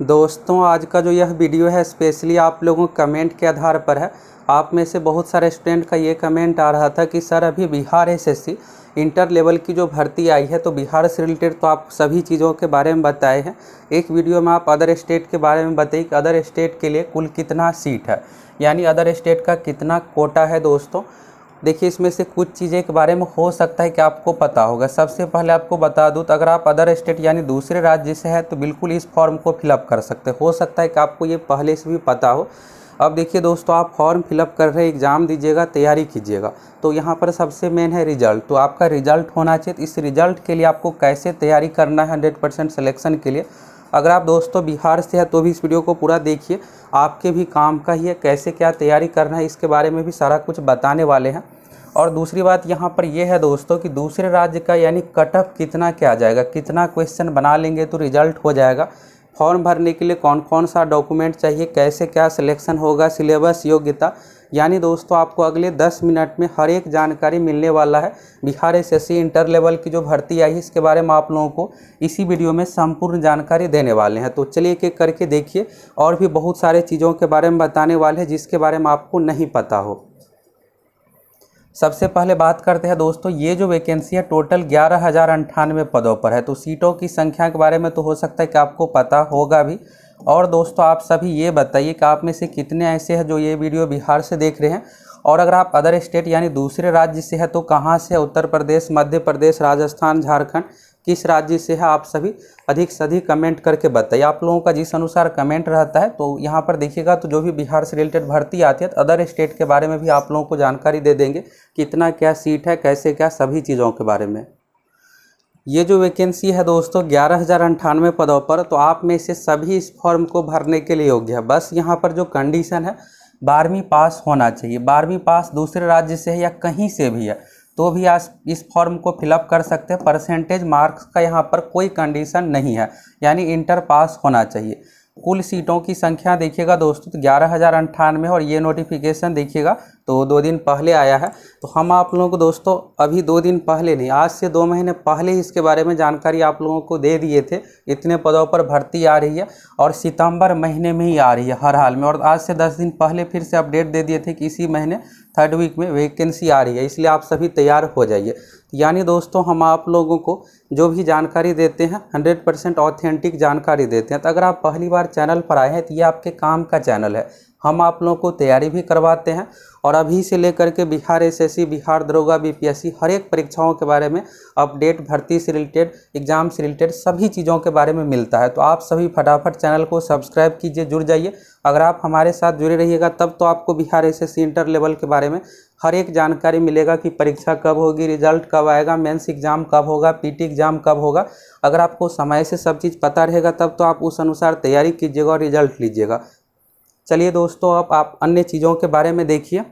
दोस्तों आज का जो यह वीडियो है स्पेशली आप लोगों कमेंट के आधार पर है आप में से बहुत सारे स्टूडेंट का ये कमेंट आ रहा था कि सर अभी बिहार एसएससी इंटर लेवल की जो भर्ती आई है तो बिहार से रिलेटेड तो आप सभी चीज़ों के बारे में बताए हैं एक वीडियो में आप अदर स्टेट के बारे में बताइए कि अदर स्टेट के लिए कुल कितना सीट है यानी अदर स्टेट का कितना कोटा है दोस्तों देखिए इसमें से कुछ चीज़ें के बारे में हो सकता है कि आपको पता होगा सबसे पहले आपको बता दूँ तो अगर आप अदर स्टेट यानी दूसरे राज्य से हैं तो बिल्कुल इस फॉर्म को फिलअप कर सकते हो सकता है कि आपको ये पहले से भी पता हो अब देखिए दोस्तों आप फॉर्म फिलअप कर रहे एग्ज़ाम दीजिएगा तैयारी कीजिएगा तो यहाँ पर सबसे मेन है रिजल्ट तो आपका रिजल्ट होना चाहिए इस रिजल्ट के लिए आपको कैसे तैयारी करना है हंड्रेड परसेंट सिलेक्शन के लिए अगर आप दोस्तों बिहार से हैं तो भी इस वीडियो को पूरा देखिए आपके भी काम का ही है कैसे क्या तैयारी करना है इसके बारे में भी सारा कुछ बताने वाले हैं और दूसरी बात यहाँ पर यह है दोस्तों कि दूसरे राज्य का यानी कटअप कितना क्या जाएगा कितना क्वेश्चन बना लेंगे तो रिजल्ट हो जाएगा फॉर्म भरने के लिए कौन कौन सा डॉक्यूमेंट चाहिए कैसे क्या सिलेक्शन होगा सिलेबस योग्यता यानी दोस्तों आपको अगले 10 मिनट में हर एक जानकारी मिलने वाला है बिहार एस इंटर लेवल की जो भर्ती आई है इसके बारे में आप लोगों को इसी वीडियो में संपूर्ण जानकारी देने वाले हैं तो चलिए एक एक करके देखिए और भी बहुत सारे चीज़ों के बारे में बताने वाले हैं जिसके बारे में आपको नहीं पता हो सबसे पहले बात करते हैं दोस्तों ये जो वैकेंसी है टोटल ग्यारह हज़ार अंठानवे पदों पर है तो सीटों की संख्या के बारे में तो हो सकता है कि आपको पता होगा भी और दोस्तों आप सभी ये बताइए कि आप में से कितने ऐसे हैं जो ये वीडियो बिहार से देख रहे हैं और अगर आप अदर स्टेट यानी दूसरे राज्य से है तो कहाँ से उत्तर प्रदेश मध्य प्रदेश राजस्थान झारखंड किस राज्य से है आप सभी अधिक से अधिक कमेंट करके बताइए आप लोगों का जिस अनुसार कमेंट रहता है तो यहाँ पर देखिएगा तो जो भी बिहार से रिलेटेड भर्ती आती है तो अदर स्टेट के बारे में भी आप लोगों को जानकारी दे देंगे कितना क्या सीट है कैसे क्या सभी चीज़ों के बारे में ये जो वैकेंसी है दोस्तों ग्यारह हज़ार अंठानवे पदों पर तो आप में से सभी इस फॉर्म को भरने के लिए योग्य है बस यहाँ पर जो कंडीशन है बारहवीं पास होना चाहिए बारहवीं पास दूसरे राज्य से है या कहीं से भी है तो भी आप इस फॉर्म को फिलअप कर सकते हैं परसेंटेज मार्क्स का यहाँ पर कोई कंडीशन नहीं है यानी इंटर पास होना चाहिए कुल सीटों की संख्या देखिएगा दोस्तों तो ग्यारह हज़ार अंठानवे और ये नोटिफिकेशन देखिएगा तो दो दिन पहले आया है तो हम आप लोगों को दोस्तों अभी दो दिन पहले नहीं आज से दो महीने पहले ही इसके बारे में जानकारी आप लोगों को दे दिए थे इतने पदों पर भर्ती आ रही है और सितंबर महीने में ही आ रही है हर हाल में और आज से दस दिन पहले फिर से अपडेट दे दिए थे कि इसी महीने थर्ड वीक में वैकेंसी आ रही है इसलिए आप सभी तैयार हो जाइए यानी दोस्तों हम आप लोगों को जो भी जानकारी देते हैं 100 परसेंट ऑथेंटिक जानकारी देते हैं तो अगर आप पहली बार चैनल पर आए हैं तो ये आपके काम का चैनल है हम आप लोगों को तैयारी भी करवाते हैं और अभी से लेकर के बिहार एसएससी, बिहार दरोगा बीपीएससी हर एक परीक्षाओं के बारे में अपडेट भर्ती से रिलेटेड एग्जाम से रिलेटेड सभी चीज़ों के बारे में मिलता है तो आप सभी फटाफट चैनल को सब्सक्राइब कीजिए जुड़ जाइए अगर आप हमारे साथ जुड़े रहिएगा तब तो आपको Bihar S S inter level के बारे में हर एक जानकारी मिलेगा कि परीक्षा कब होगी रिजल्ट कब आएगा मेंस एग्ज़ाम कब होगा पीटी एग्ज़ाम कब होगा अगर आपको समय से सब चीज़ पता रहेगा तब तो आप उस अनुसार तैयारी कीजिएगा और रिजल्ट लीजिएगा चलिए दोस्तों अब आप अन्य चीज़ों के बारे में देखिए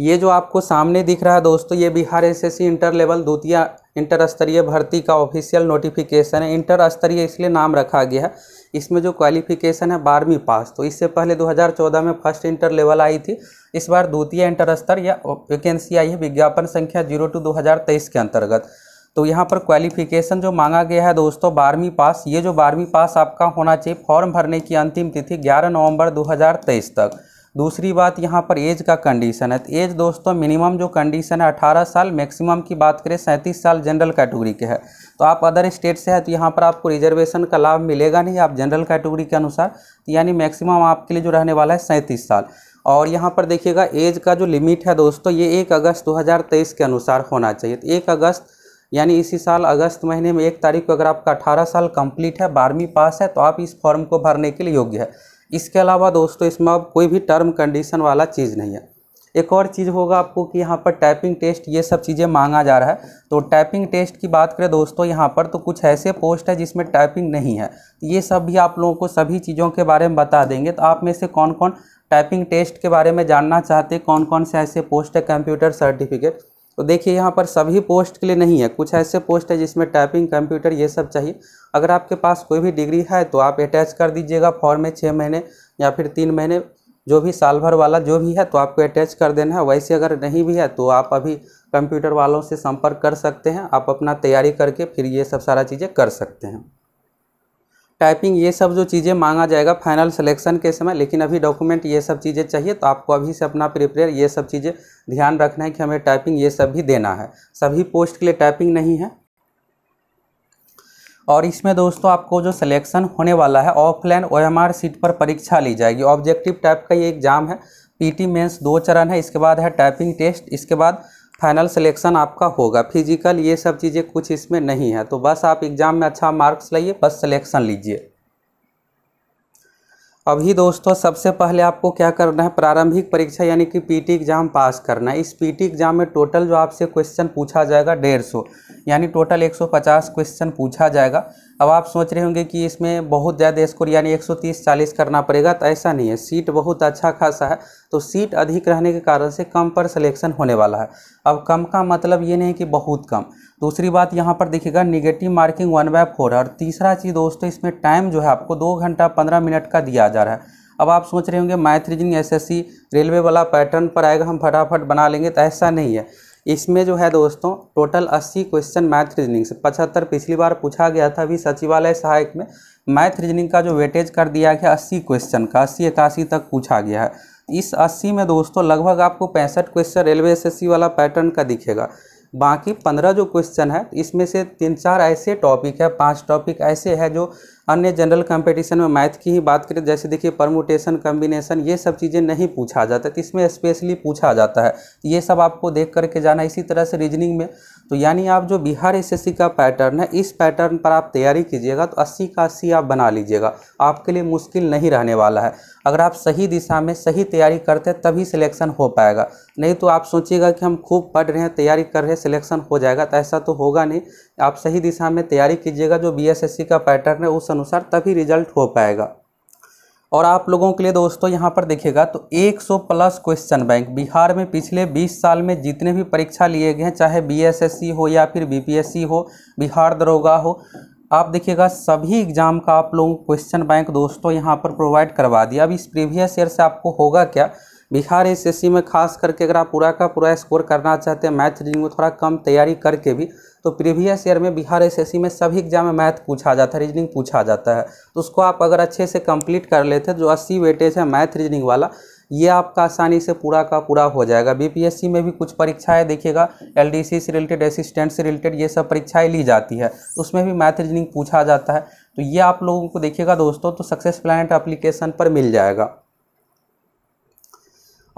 ये जो आपको सामने दिख रहा है दोस्तों ये बिहार एस इंटर लेवल द्वितीय इंटर स्तरीय भर्ती का ऑफिशियल नोटिफिकेशन है इंटर स्तरीय इसलिए नाम रखा गया है इसमें जो क्वालिफिकेशन है बारहवीं पास तो इससे पहले 2014 में फर्स्ट इंटर लेवल आई थी इस बार द्वितीय इंटर स्तर या वैकेंसी आई है विज्ञापन संख्या जीरो टू दो हज़ार तेईस के अंतर्गत तो यहाँ पर क्वालिफिकेशन जो मांगा गया है दोस्तों बारहवीं पास ये जो बारहवीं पास आपका होना चाहिए फॉर्म भरने की अंतिम तिथि 11 नवंबर 2023 तक दूसरी बात यहाँ पर एज का कंडीशन है तो एज दोस्तों मिनिमम जो कंडीशन है अठारह साल मैक्सिमम की बात करें सैंतीस साल जनरल कैटेगरी के है तो आप अदर स्टेट से हैं तो यहाँ पर आपको रिजर्वेशन का लाभ मिलेगा नहीं आप जनरल कैटेगरी के अनुसार यानी मैक्सिमम आपके लिए जो रहने वाला है सैंतीस साल और यहाँ पर देखिएगा एज का जो लिमिट है दोस्तों ये एक अगस्त 2023 के अनुसार होना चाहिए तो एक अगस्त यानी इसी साल अगस्त महीने में एक तारीख को अगर आपका अठारह साल कंप्लीट है बारहवीं पास है तो आप इस फॉर्म को भरने के लिए योग्य है इसके अलावा दोस्तों इसमें अब कोई भी टर्म कंडीशन वाला चीज़ नहीं है एक और चीज़ होगा आपको कि यहाँ पर टाइपिंग टेस्ट ये सब चीज़ें मांगा जा रहा है तो टाइपिंग टेस्ट की बात करें दोस्तों यहाँ पर तो कुछ ऐसे पोस्ट है जिसमें टाइपिंग नहीं है तो ये सब भी आप लोगों को सभी चीज़ों के बारे में बता देंगे तो आप में से कौन कौन टाइपिंग टेस्ट के बारे में जानना चाहते हैं कौन कौन से ऐसे पोस्ट है कंप्यूटर सर्टिफिकेट तो देखिए यहाँ पर सभी पोस्ट के लिए नहीं है कुछ ऐसे पोस्ट है जिसमें टाइपिंग कंप्यूटर ये सब चाहिए अगर आपके पास कोई भी डिग्री है तो आप अटैच कर दीजिएगा फॉर्म में छः महीने या फिर तीन महीने जो भी साल भर वाला जो भी है तो आपको अटैच कर देना है वैसे अगर नहीं भी है तो आप अभी कंप्यूटर वालों से संपर्क कर सकते हैं आप अपना तैयारी करके फिर ये सब सारा चीज़ें कर सकते हैं टाइपिंग ये सब जो चीज़ें मांगा जाएगा फाइनल सिलेक्शन के समय लेकिन अभी डॉक्यूमेंट ये सब चीज़ें चाहिए तो आपको अभी से अपना प्रिपेयर ये सब चीज़ें ध्यान रखना है कि हमें टाइपिंग ये सब भी देना है सभी पोस्ट के लिए टाइपिंग नहीं है और इसमें दोस्तों आपको जो सिलेक्शन होने वाला है ऑफलाइन ओ सीट पर परीक्षा ली जाएगी ऑब्जेक्टिव टाइप का ये एग्ज़ाम है पीटी मेंस दो चरण है इसके बाद है टाइपिंग टेस्ट इसके बाद फाइनल सिलेक्शन आपका होगा फिजिकल ये सब चीज़ें कुछ इसमें नहीं है तो बस आप एग्ज़ाम में अच्छा मार्क्स लाइए बस सिलेक्शन लीजिए अभी दोस्तों सबसे पहले आपको क्या करना है प्रारंभिक परीक्षा यानी कि पीटी एग्ज़ाम पास करना है इस पीटी एग्ज़ाम में टोटल जो आपसे क्वेश्चन पूछा जाएगा डेढ़ सौ यानी टोटल एक सौ पचास क्वेश्चन पूछा जाएगा अब आप सोच रहे होंगे कि इसमें बहुत ज़्यादा स्कोर यानी एक सौ तीस चालीस करना पड़ेगा तो ऐसा नहीं है सीट बहुत अच्छा खासा है तो सीट अधिक रहने के कारण से कम पर सिलेक्शन होने वाला है अब कम का मतलब ये नहीं कि बहुत कम दूसरी बात यहाँ पर देखिएगा negative marking one by four है और तीसरा चीज़ दोस्तों इसमें टाइम जो है आपको दो घंटा पंद्रह मिनट का दिया जा रहा है अब आप सोच रहे होंगे मैथ रीजनिंग एसएससी रेलवे वाला पैटर्न पर आएगा हम फटाफट बना लेंगे तो ऐसा नहीं है इसमें जो है दोस्तों टोटल 80 क्वेश्चन मैथ रीजनिंग से 75 पिछली बार पूछा गया था अभी सचिवालय सहायक में मैथ रीजनिंग का जो वेटेज कर दिया गया अस्सी क्वेश्चन का अस्सी इक्यासी तक पूछा गया है इस अस्सी में दोस्तों लगभग आपको पैंसठ क्वेश्चन रेलवे एस वाला पैटर्न का दिखेगा बाकी पंद्रह जो क्वेश्चन है इसमें से तीन चार ऐसे टॉपिक है पांच टॉपिक ऐसे है जो अन्य जनरल कंपटीशन में मैथ की ही बात करें जैसे देखिए परमोटेशन कम्बिनेशन ये सब चीज़ें नहीं पूछा जाता तो इसमें स्पेशली पूछा जाता है ये सब आपको देख करके जाना इसी तरह से रीजनिंग में तो यानी आप जो बिहार एस का पैटर्न है इस पैटर्न पर आप तैयारी कीजिएगा तो अस्सी का अस्सी आप बना लीजिएगा आपके लिए मुश्किल नहीं रहने वाला है अगर आप सही दिशा में सही तैयारी करते हैं तभी सिलेक्शन हो पाएगा नहीं तो आप सोचिएगा कि हम खूब पढ़ रहे हैं तैयारी कर रहे हैं सिलेक्शन हो जाएगा तो ऐसा तो होगा नहीं आप सही दिशा में तैयारी कीजिएगा जो बीएसएससी का पैटर्न है उस अनुसार तभी रिजल्ट हो पाएगा और आप लोगों के लिए दोस्तों यहाँ पर देखिएगा तो 100 प्लस क्वेश्चन बैंक बिहार में पिछले 20 साल में जितने भी परीक्षा लिए गए हैं चाहे बीएसएससी हो या फिर बीपीएससी हो बिहार दरोगा हो आप देखिएगा सभी एग्जाम का आप लोगों को क्वेश्चन बैंक दोस्तों यहाँ पर प्रोवाइड करवा दिया अब इस प्रीवियस ईयर से आपको होगा क्या बिहार एस एस में खास करके अगर आप पूरा का पूरा स्कोर करना चाहते हैं मैथ रीजनिंग में थोड़ा कम तैयारी करके भी तो प्रीवियस ईयर में बिहार एस में सभी एग्जाम में मैथ पूछा जाता है रीजनिंग पूछा जाता है तो उसको आप अगर अच्छे से कंप्लीट कर लेते हैं जो अस्सी वेटेज है मैथ रीजनिंग वाला ये आपका आसानी से पूरा का पूरा हो जाएगा बीपीएससी में भी कुछ परीक्षाएं देखिएगा एलडीसी से रिलेटेड असिस्टेंट से रिलेटेड ये सब परीक्षाएं ली जाती है उसमें भी मैथ रीजनिंग पूछा जाता है तो ये आप लोगों को देखिएगा दोस्तों तो सक्सेस प्लानट एप्लीकेशन पर मिल जाएगा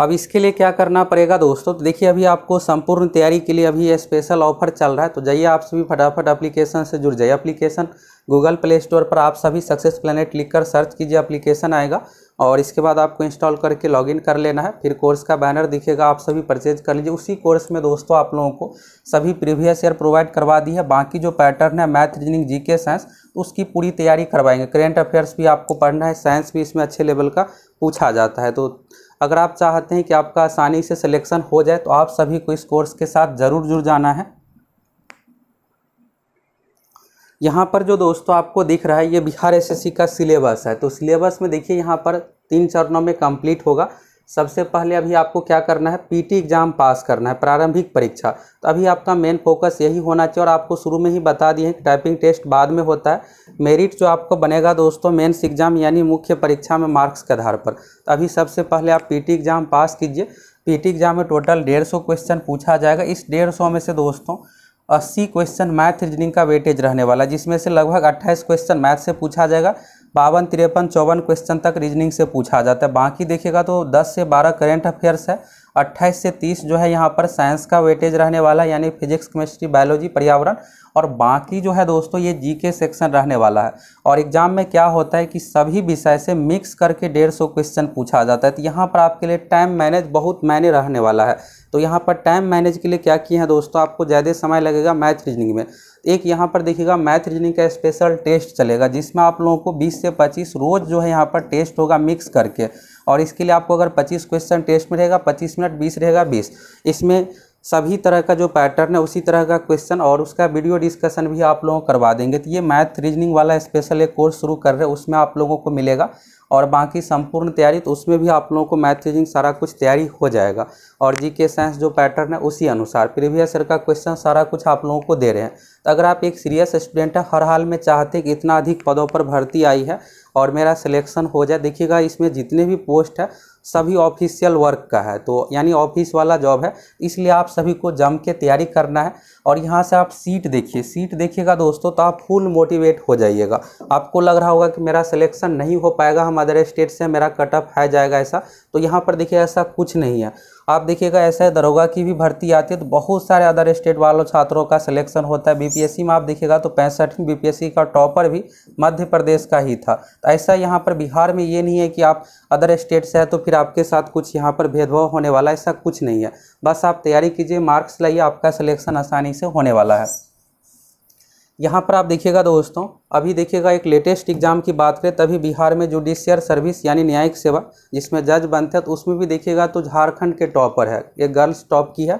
अब इसके लिए क्या करना पड़ेगा दोस्तों तो देखिए अभी आपको संपूर्ण तैयारी के लिए अभी स्पेशल ऑफर चल रहा है तो जाइए आप सभी फटाफट एप्लीकेशन से जुड़ जाइए एप्लीकेशन गूगल प्ले स्टोर पर आप सभी सक्सेस प्लानेट लिख कर सर्च कीजिए एप्लीकेशन आएगा और इसके बाद आपको इंस्टॉल करके लॉगिन कर लेना है फिर कोर्स का बैनर दिखेगा आप सभी परचेज कर लीजिए उसी कोर्स में दोस्तों आप लोगों को सभी प्रीवियस ईयर प्रोवाइड करवा दी है बाकी जो पैटर्न है मैथ रीजनिंग जीके साइंस उसकी पूरी तैयारी करवाएंगे करेंट अफेयर्स भी आपको पढ़ना है साइंस भी इसमें अच्छे लेवल का पूछा जाता है तो अगर आप चाहते हैं कि आपका आसानी से सिलेक्शन हो जाए तो आप सभी को इस कोर्स के साथ ज़रूर जुड़ जाना है यहाँ पर जो दोस्तों आपको दिख रहा है ये बिहार एसएससी का सिलेबस है तो सिलेबस में देखिए यहाँ पर तीन चरणों में कंप्लीट होगा सबसे पहले अभी आपको क्या करना है पीटी एग्ज़ाम पास करना है प्रारंभिक परीक्षा तो अभी आपका मेन फोकस यही होना चाहिए और आपको शुरू में ही बता दिए कि टाइपिंग टेस्ट बाद में होता है मेरिट जो आपको बनेगा दोस्तों मेन्स एग्ज़ाम यानी मुख्य परीक्षा में मार्क्स के आधार पर तो अभी सबसे पहले आप पी एग्ज़ाम पास कीजिए पी एग्ज़ाम में टोटल डेढ़ सौ क्वेश्चन पूछा जाएगा इस डेढ़ सौ में से दोस्तों अस्सी क्वेश्चन मैथ रीजनिंग का वेटेज रहने वाला जिसमें से लगभग अट्ठाईस क्वेश्चन मैथ से पूछा जाएगा बावन तिरपन चौवन क्वेश्चन तक रीजनिंग से पूछा जाता है बाकी देखिएगा तो 10 से 12 करेंट अफेयर्स है 28 से 30 जो है यहाँ पर साइंस का वेटेज रहने वाला यानी फिजिक्स केमिस्ट्री बायोलॉजी पर्यावरण और बाकी जो है दोस्तों ये जीके सेक्शन रहने वाला है और एग्ज़ाम में क्या होता है कि सभी विषय से मिक्स करके डेढ़ सौ क्वेश्चन पूछा जाता है तो यहाँ पर आपके लिए टाइम मैनेज बहुत मायने रहने वाला है तो यहाँ पर टाइम मैनेज के लिए क्या किए हैं दोस्तों आपको ज़्यादा समय लगेगा मैथ रीजनिंग में एक यहाँ पर देखिएगा मैथ रीजनिंग का स्पेशल टेस्ट चलेगा जिसमें आप लोगों को बीस से पच्चीस रोज़ जो है यहाँ पर टेस्ट होगा मिक्स करके और इसके लिए आपको अगर 25 क्वेश्चन टेस्ट में रहेगा 25 मिनट 20 रहेगा 20 इसमें सभी तरह का जो पैटर्न है उसी तरह का क्वेश्चन और उसका वीडियो डिस्कशन भी आप लोगों को करवा देंगे तो ये मैथ रीजनिंग वाला स्पेशल एक कोर्स शुरू कर रहे हैं उसमें आप लोगों को मिलेगा और बाकी संपूर्ण तैयारी तो उसमें भी आप लोगों को मैथ रीजनिंग सारा कुछ तैयारी हो जाएगा और जी के साइंस जो पैटर्न है उसी अनुसार प्रीवियस ईयर का क्वेश्चन सारा कुछ आप लोगों को दे रहे हैं तो अगर आप एक सीरियस स्टूडेंट हैं हर हाल में चाहते हैं कि इतना अधिक पदों पर भर्ती आई है और मेरा सिलेक्शन हो जाए देखिएगा इसमें जितने भी पोस्ट है सभी ऑफिशियल वर्क का है तो यानी ऑफिस वाला जॉब है इसलिए आप सभी को जम के तैयारी करना है और यहाँ से आप सीट देखिए सीट देखिएगा दोस्तों तो आप फुल मोटिवेट हो जाइएगा आपको लग रहा होगा कि मेरा सिलेक्शन नहीं हो पाएगा हम अदर स्टेट से मेरा कटअप है जाएगा ऐसा तो यहाँ पर देखिए ऐसा कुछ नहीं है आप देखिएगा ऐसे दरोगा की भी भर्ती आती है तो बहुत सारे अदर स्टेट वालों छात्रों का सिलेक्शन होता है बीपीएससी में आप देखिएगा तो पैंसठवीं बीपीएससी का टॉपर भी मध्य प्रदेश का ही था तो ऐसा यहाँ पर बिहार में ये नहीं है कि आप अदर स्टेट से है तो फिर आपके साथ कुछ यहाँ पर भेदभाव होने वाला ऐसा कुछ नहीं है बस आप तैयारी कीजिए मार्क्स लाइए आपका सिलेक्शन आसानी से होने वाला है यहाँ पर आप देखिएगा दोस्तों अभी देखिएगा एक लेटेस्ट एग्जाम की बात करें तभी बिहार में जुडिशियर सर्विस यानी न्यायिक सेवा जिसमें जज बनते हैं तो उसमें भी देखिएगा तो झारखंड के टॉपर है ये गर्ल्स टॉप की है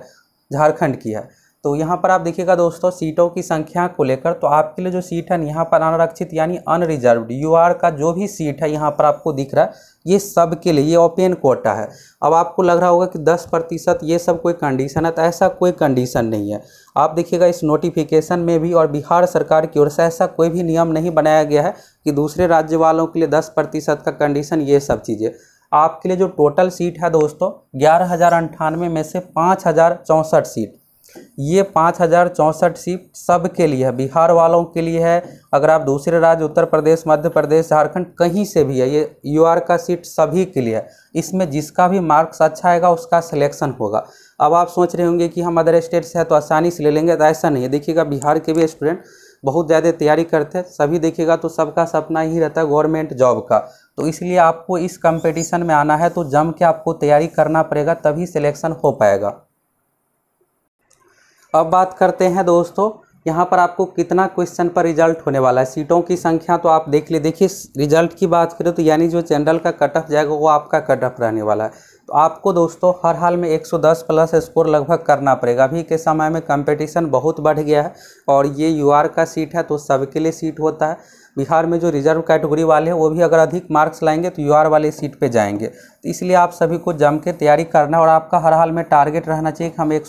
झारखंड की है तो यहाँ पर आप देखिएगा दोस्तों सीटों की संख्या को लेकर तो आपके लिए जो सीट है यहाँ पर अनारक्षित यानी अनरिजर्व यू का जो भी सीट है यहाँ पर आपको दिख रहा है ये सब के लिए ये ओपन कोटा है अब आपको लग रहा होगा कि 10 प्रतिशत ये सब कोई कंडीशन है तो ऐसा कोई कंडीशन नहीं है आप देखिएगा इस नोटिफिकेशन में भी और बिहार सरकार की ओर से ऐसा कोई भी नियम नहीं बनाया गया है कि दूसरे राज्य वालों के लिए दस प्रतिशत का कंडीशन ये सब चीज़ें आपके लिए जो टोटल सीट है दोस्तों ग्यारह हज़ार अंठानवे में से पाँच हज़ार चौंसठ सीट ये पाँच हज़ार चौंसठ सीट सब के लिए है बिहार वालों के लिए है अगर आप दूसरे राज्य उत्तर प्रदेश मध्य प्रदेश झारखंड कहीं से भी है ये यू का सीट सभी के लिए है इसमें जिसका भी मार्क्स अच्छा आएगा उसका सिलेक्शन होगा अब आप सोच रहे होंगे कि हम अदर स्टेट से है तो आसानी से ले लेंगे तो ऐसा नहीं है देखिएगा बिहार के भी स्टूडेंट बहुत ज़्यादा तैयारी करते हैं सभी देखिएगा तो सबका सपना ही रहता है गवर्नमेंट जॉब का तो इसलिए आपको इस कंपटीशन में आना है तो जम के आपको तैयारी करना पड़ेगा तभी सिलेक्शन हो पाएगा अब बात करते हैं दोस्तों यहाँ पर आपको कितना क्वेश्चन पर रिजल्ट होने वाला है सीटों की संख्या तो आप देख ले देखिए रिजल्ट की बात करें तो यानी जो जनरल का कट ऑफ जाएगा वो आपका कट ऑफ रहने वाला है तो आपको दोस्तों हर हाल में 110 प्लस स्कोर लगभग करना पड़ेगा अभी के समय में कंपटीशन बहुत बढ़ गया है और ये यूआर का सीट है तो सबके लिए सीट होता है बिहार में जो रिजर्व कैटेगरी वाले हैं वो भी अगर अधिक मार्क्स लाएंगे तो यूआर वाले सीट पे जाएंगे तो इसलिए आप सभी को जम के तैयारी करना और आपका हर हाल में टारगेट रहना चाहिए कि हम एक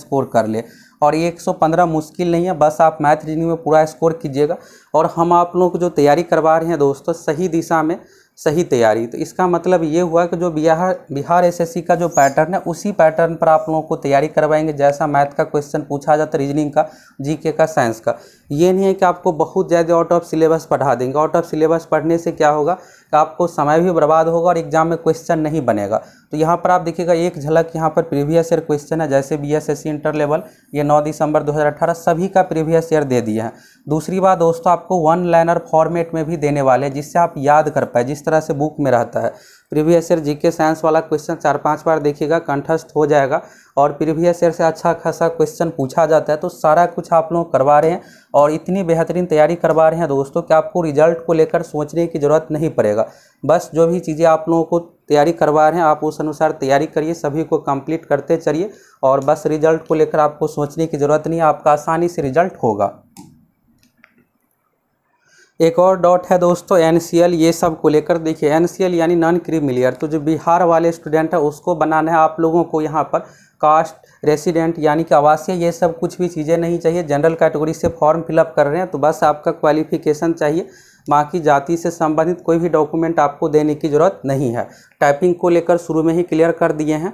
स्कोर कर ले और ये 115 मुश्किल नहीं है बस आप मैथ रीजनिंग में पूरा स्कोर कीजिएगा और हम आप लोगों को जो तैयारी करवा रहे हैं दोस्तों सही दिशा में सही तैयारी तो इसका मतलब ये हुआ कि जो बिहार बिहार एसएससी का जो पैटर्न है उसी पैटर्न पर आप लोगों को तैयारी करवाएंगे जैसा मैथ का क्वेश्चन पूछा जाता रीजनिंग का जीके का साइंस का ये नहीं है कि आपको बहुत ज़्यादा आउट ऑफ सिलेबस पढ़ा देंगे आउट ऑफ सिलेबस पढ़ने से क्या होगा कि आपको समय भी बर्बाद होगा और एग्जाम में क्वेश्चन नहीं बनेगा तो यहाँ पर आप देखिएगा एक झलक यहाँ पर प्रीवियस ईयर क्वेश्चन है जैसे B S S C inter level ये 9 दिसंबर 2018 सभी का प्रीवियस ईयर दे दिया है दूसरी बात दोस्तों आपको वन लाइनर फॉर्मेट में भी देने वाले हैं जिससे आप याद कर पाए जिस तरह से बुक में रहता है प्रीवियस ईयर जीके साइंस वाला क्वेश्चन चार पांच बार देखिएगा कंठस्थ हो जाएगा और प्रीवियस ईयर से अच्छा खासा क्वेश्चन पूछा जाता है तो सारा कुछ आप लोग करवा रहे हैं और इतनी बेहतरीन तैयारी करवा रहे हैं दोस्तों कि आपको रिजल्ट को लेकर सोचने की ज़रूरत नहीं पड़ेगा बस जो भी चीज़ें आप लोगों को तैयारी करवा रहे हैं आप उस अनुसार तैयारी करिए सभी को कंप्लीट करते चलिए और बस रिजल्ट को लेकर आपको सोचने की ज़रूरत नहीं है आपका आसानी से रिजल्ट होगा एक और डॉट है दोस्तों एन ये सब को लेकर देखिए एन यानी नॉन क्रीमिलियर तो जो बिहार वाले स्टूडेंट हैं उसको बनाना है आप लोगों को यहाँ पर कास्ट रेसिडेंट यानी कि आवासीय ये सब कुछ भी चीज़ें नहीं चाहिए जनरल कैटेगरी से फॉर्म फिलअप कर रहे हैं तो बस आपका क्वालिफिकेशन चाहिए बाकी जाति से संबंधित कोई भी डॉक्यूमेंट आपको देने की ज़रूरत नहीं है टाइपिंग को लेकर शुरू में ही क्लियर कर दिए हैं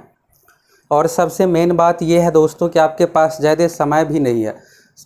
और सबसे मेन बात ये है दोस्तों कि आपके पास ज़्यादा समय भी नहीं है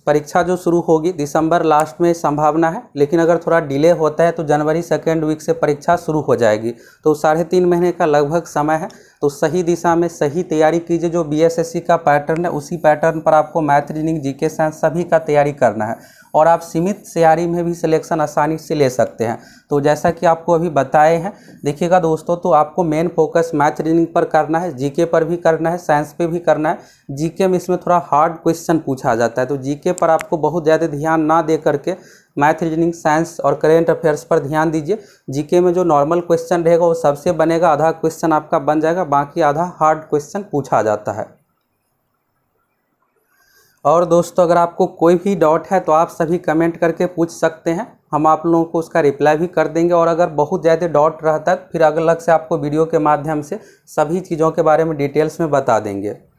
परीक्षा जो शुरू होगी दिसंबर लास्ट में संभावना है लेकिन अगर थोड़ा डिले होता है तो जनवरी सेकेंड वीक से परीक्षा शुरू हो जाएगी तो साढ़े तीन महीने का लगभग समय है तो सही दिशा में सही तैयारी कीजिए जो बीएसएससी का पैटर्न है उसी पैटर्न पर आपको मैथ रीजनिंग जीके साइंस सभी का तैयारी करना है और आप सीमित सियारी में भी सिलेक्शन आसानी से ले सकते हैं तो जैसा कि आपको अभी बताए हैं देखिएगा दोस्तों तो आपको मेन फोकस मैथ रीजनिंग पर करना है जीके पर भी करना है साइंस पे भी करना है जीके में इसमें थोड़ा हार्ड क्वेश्चन पूछा जाता है तो जीके पर आपको बहुत ज़्यादा ध्यान ना दे करके मैथ रीजनिंग साइंस और करेंट अफेयर्स पर ध्यान दीजिए जीके में जो नॉर्मल क्वेश्चन रहेगा वो सबसे बनेगा आधा क्वेश्चन आपका बन जाएगा बाकी आधा हार्ड क्वेश्चन पूछा जाता है और दोस्तों अगर आपको कोई भी डाउट है तो आप सभी कमेंट करके पूछ सकते हैं हम आप लोगों को उसका रिप्लाई भी कर देंगे और अगर बहुत ज़्यादा डाउट रहता है फिर अलग से आपको वीडियो के माध्यम से सभी चीज़ों के बारे में डिटेल्स में बता देंगे